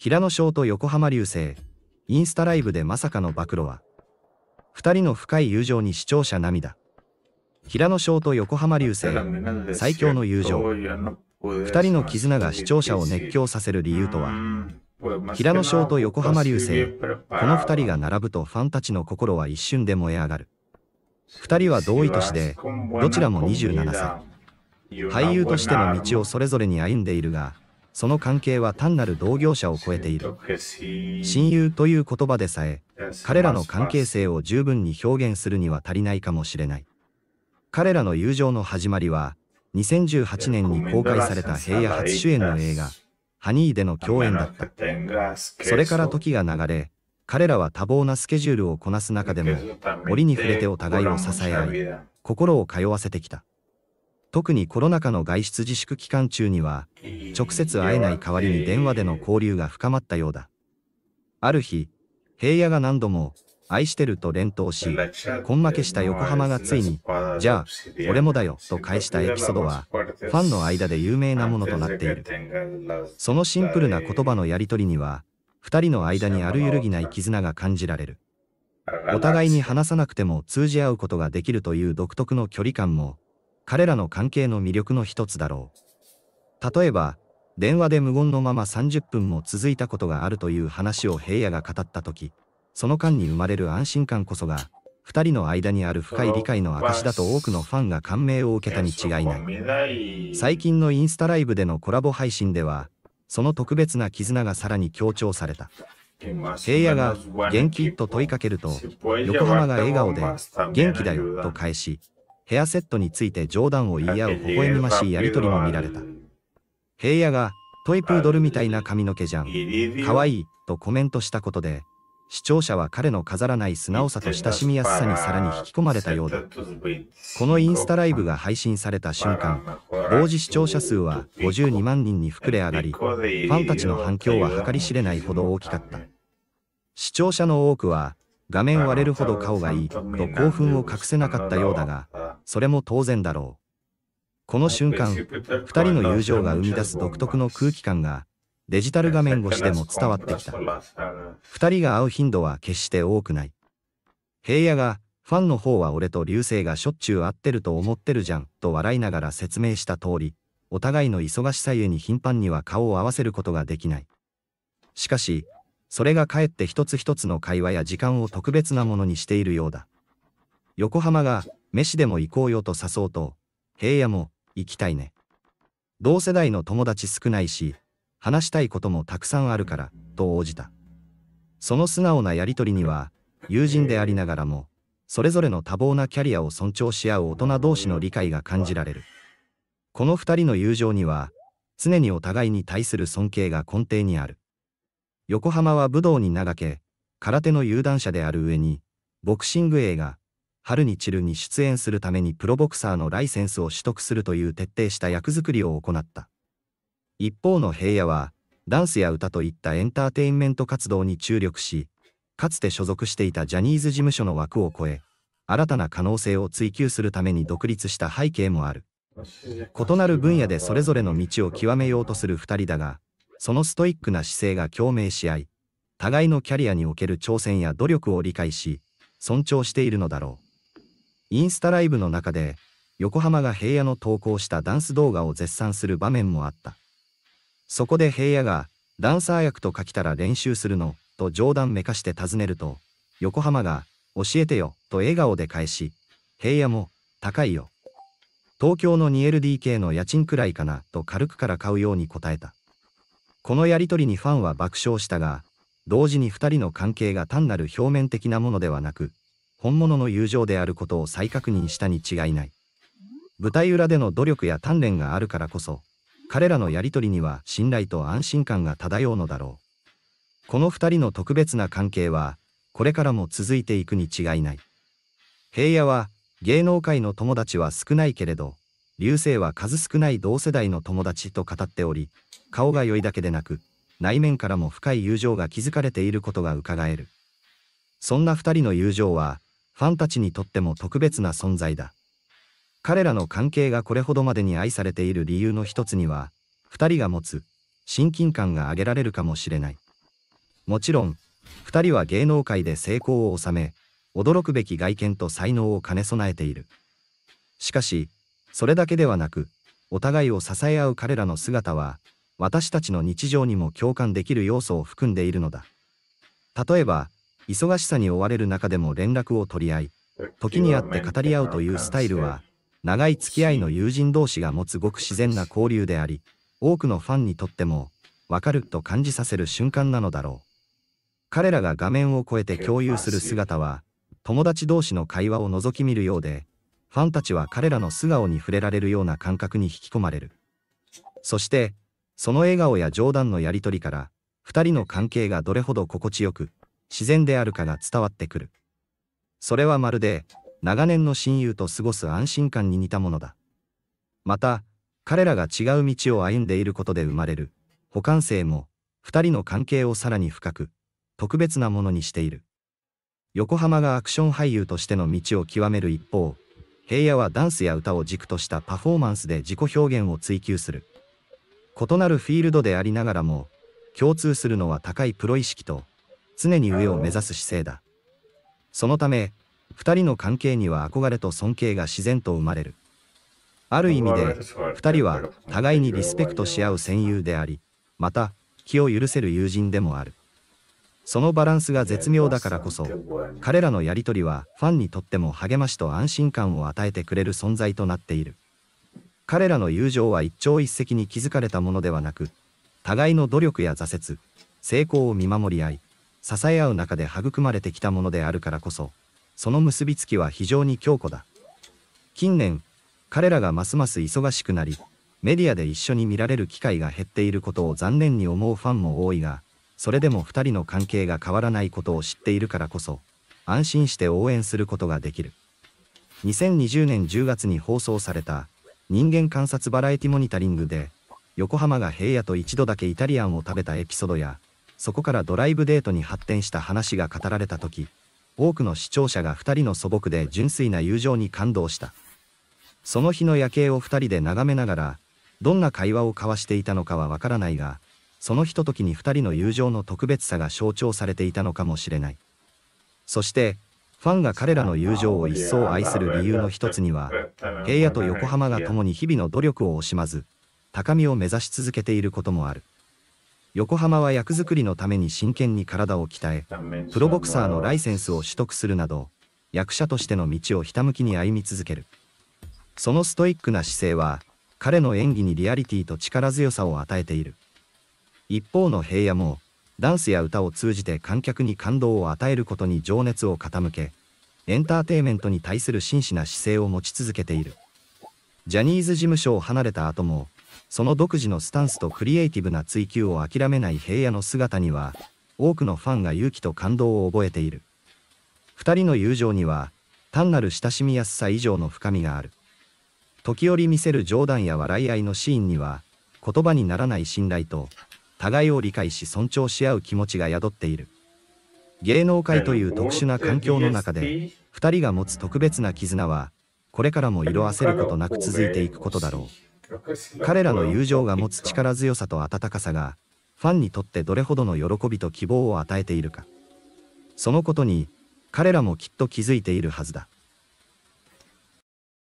平野翔と横浜流星、インスタライブでまさかの暴露は、二人の深い友情に視聴者涙。平野翔と横浜流星、最強の友情。二人の絆が視聴者を熱狂させる理由とは、平野翔と横浜流星、この二人が並ぶとファンたちの心は一瞬で燃え上がる。二人は同意として、どちらも27歳。俳優としての道をそれぞれに歩んでいるが、その関係は単なる同業者を超えている。親友という言葉でさえ、彼らの関係性を十分に表現するには足りないかもしれない。彼らの友情の始まりは、2018年に公開された平野初主演の映画、ハニーでの共演だった。それから時が流れ、彼らは多忙なスケジュールをこなす中でも、折に触れてお互いを支え合い、心を通わせてきた。特にコロナ禍の外出自粛期間中には直接会えない代わりに電話での交流が深まったようだある日平野が何度も「愛してる」と連投し根負けした横浜がついに「じゃあ俺もだよ」と返したエピソードはファンの間で有名なものとなっているそのシンプルな言葉のやり取りには2人の間にある揺るぎない絆が感じられるお互いに話さなくても通じ合うことができるという独特の距離感も彼らの関係の魅力の一つだろう。例えば、電話で無言のまま30分も続いたことがあるという話を平野が語った時、その間に生まれる安心感こそが、2人の間にある深い理解の証だと多くのファンが感銘を受けたに違いない最近のインスタライブでのコラボ配信ではその特別な絆がさらに強調された平野が「元気?」と問いかけると横浜が笑顔で「元気だよ」と返しヘアセットについて冗談を言い合う微笑みましいやりとりも見られた。平野が、トイプードルみたいな髪の毛じゃん。かわいい、とコメントしたことで、視聴者は彼の飾らない素直さと親しみやすさにさらに引き込まれたようだ。このインスタライブが配信された瞬間、同時視聴者数は52万人に膨れ上がり、ファンたちの反響は計り知れないほど大きかった。視聴者の多くは、画面割れるほど顔がいいと興奮を隠せなかったようだが、それも当然だろう。この瞬間、2人の友情が生み出す独特の空気感が、デジタル画面越しでも伝わってきた。2人が会う頻度は決して多くない。平野が、ファンの方は俺と流星がしょっちゅう会ってると思ってるじゃん、と笑いながら説明した通り、お互いの忙しさゆえに頻繁には顔を合わせることができない。しかし、それがかえって一つ一つの会話や時間を特別なものにしているようだ。横浜が、飯でも行こうよと誘うと、平野も、行きたいね。同世代の友達少ないし、話したいこともたくさんあるから、と応じた。その素直なやりとりには、友人でありながらも、それぞれの多忙なキャリアを尊重し合う大人同士の理解が感じられる。この二人の友情には、常にお互いに対する尊敬が根底にある。横浜は武道に長け、空手の有段者である上に、ボクシング映画、春に散るに出演するためにプロボクサーのライセンスを取得するという徹底した役作りを行った。一方の平野は、ダンスや歌といったエンターテインメント活動に注力し、かつて所属していたジャニーズ事務所の枠を超え、新たな可能性を追求するために独立した背景もある。異なる分野でそれぞれの道を極めようとする2人だが、そのストイックな姿勢が共鳴し合い、互いのキャリアにおける挑戦や努力を理解し、尊重しているのだろう。インスタライブの中で、横浜が平野の投稿したダンス動画を絶賛する場面もあった。そこで平野が、ダンサー役と書きたら練習するの、と冗談めかして尋ねると、横浜が、教えてよ、と笑顔で返し、平野も、高いよ。東京の 2LDK の家賃くらいかな、と軽くから買うように答えた。このやりとりにファンは爆笑したが、同時に2人の関係が単なる表面的なものではなく、本物の友情であることを再確認したに違いない。舞台裏での努力や鍛錬があるからこそ、彼らのやりとりには信頼と安心感が漂うのだろう。この2人の特別な関係は、これからも続いていくに違いない。平野は、芸能界の友達は少ないけれど、流星は数少ない同世代の友達と語っており、顔が良いだけでなく、内面からも深い友情が築かれていることが伺える。そんな2人の友情は、ファンたちにとっても特別な存在だ。彼らの関係がこれほどまでに愛されている理由の一つには、2人が持つ、親近感が挙げられるかもしれない。もちろん、2人は芸能界で成功を収め、驚くべき外見と才能を兼ね備えている。しかし、それだけではなく、お互いを支え合う彼らの姿は、私たちの日常にも共感できる要素を含んでいるのだ。例えば、忙しさに追われる中でも連絡を取り合い、時に会って語り合うというスタイルは、長い付き合いの友人同士が持つごく自然な交流であり、多くのファンにとっても、わかると感じさせる瞬間なのだろう。彼らが画面を越えて共有する姿は、友達同士の会話を覗き見るようで、ファンたちは彼らの素顔に触れられるような感覚に引き込まれる。そして、その笑顔や冗談のやり取りから、二人の関係がどれほど心地よく、自然であるかが伝わってくる。それはまるで、長年の親友と過ごす安心感に似たものだ。また、彼らが違う道を歩んでいることで生まれる、補完性も、二人の関係をさらに深く、特別なものにしている。横浜がアクション俳優としての道を極める一方、平野はダンスや歌を軸としたパフォーマンスで自己表現を追求する。異なるフィールドでありながらも、共通するのは高いプロ意識と、常に上を目指す姿勢だ。そのため、2人の関係には憧れと尊敬が自然と生まれる。ある意味で、2人は互いにリスペクトし合う戦友であり、また、気を許せる友人でもある。そのバランスが絶妙だからこそ彼らのやり取りはファンにとっても励ましと安心感を与えてくれる存在となっている彼らの友情は一朝一夕に築かれたものではなく互いの努力や挫折成功を見守り合い支え合う中で育まれてきたものであるからこそその結びつきは非常に強固だ近年彼らがますます忙しくなりメディアで一緒に見られる機会が減っていることを残念に思うファンも多いがそれでも2人の関係が変わらないことを知っているからこそ、安心して応援することができる。2020年10月に放送された、人間観察バラエティモニタリングで、横浜が平野と一度だけイタリアンを食べたエピソードや、そこからドライブデートに発展した話が語られた時、多くの視聴者が2人の素朴で純粋な友情に感動した。その日の夜景を2人で眺めながら、どんな会話を交わしていたのかはわからないが、そのひとときに2人の友情の特別さが象徴されていたのかもしれない。そして、ファンが彼らの友情を一層愛する理由の一つには、平野と横浜が共に日々の努力を惜しまず、高みを目指し続けていることもある。横浜は役作りのために真剣に体を鍛え、プロボクサーのライセンスを取得するなど、役者としての道をひたむきに歩み続ける。そのストイックな姿勢は、彼の演技にリアリティと力強さを与えている。一方の平野も、ダンスや歌を通じて観客に感動を与えることに情熱を傾け、エンターテイメントに対する真摯な姿勢を持ち続けている。ジャニーズ事務所を離れた後も、その独自のスタンスとクリエイティブな追求を諦めない平野の姿には、多くのファンが勇気と感動を覚えている。2人の友情には、単なる親しみやすさ以上の深みがある。時折見せる冗談や笑い合いのシーンには、言葉にならない信頼と、互いを理解し尊重し合う気持ちが宿っている芸能界という特殊な環境の中で2人が持つ特別な絆はこれからも色あせることなく続いていくことだろう彼らの友情が持つ力強さと温かさがファンにとってどれほどの喜びと希望を与えているかそのことに彼らもきっと気づいているはずだ